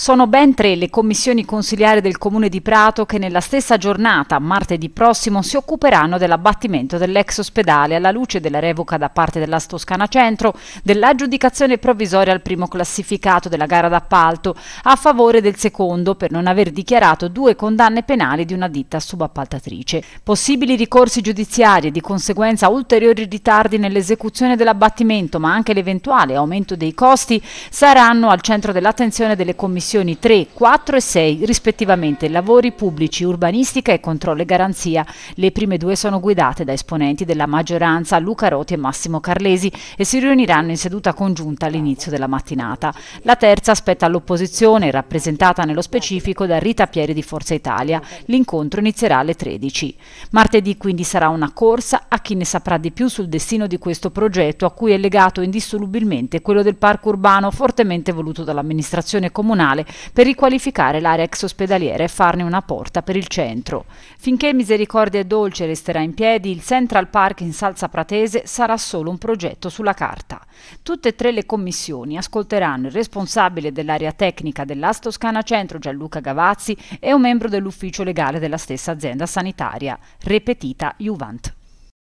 Sono ben tre le commissioni consiliari del Comune di Prato che nella stessa giornata, martedì prossimo, si occuperanno dell'abbattimento dell'ex ospedale alla luce della revoca da parte della Toscana Centro dell'aggiudicazione provvisoria al primo classificato della gara d'appalto a favore del secondo per non aver dichiarato due condanne penali di una ditta subappaltatrice. Possibili ricorsi giudiziari e di conseguenza ulteriori ritardi nell'esecuzione dell'abbattimento ma anche l'eventuale aumento dei costi saranno al centro dell'attenzione delle commissioni missioni 3, 4 e 6 rispettivamente lavori pubblici, urbanistica e controllo e garanzia. Le prime due sono guidate da esponenti della maggioranza Luca Roti e Massimo Carlesi e si riuniranno in seduta congiunta all'inizio della mattinata. La terza spetta all'opposizione, rappresentata nello specifico da Rita Pieri di Forza Italia. L'incontro inizierà alle 13. Martedì quindi sarà una corsa a chi ne saprà di più sul destino di questo progetto a cui è legato indissolubilmente quello del parco urbano fortemente voluto dall'amministrazione comunale regionale per riqualificare l'area ex ospedaliera e farne una porta per il centro. Finché Misericordia e Dolce resterà in piedi, il Central Park in Salsa Pratese sarà solo un progetto sulla carta. Tutte e tre le commissioni ascolteranno il responsabile dell'area tecnica dell'As Toscana Centro Gianluca Gavazzi e un membro dell'ufficio legale della stessa azienda sanitaria, Repetita Juvant.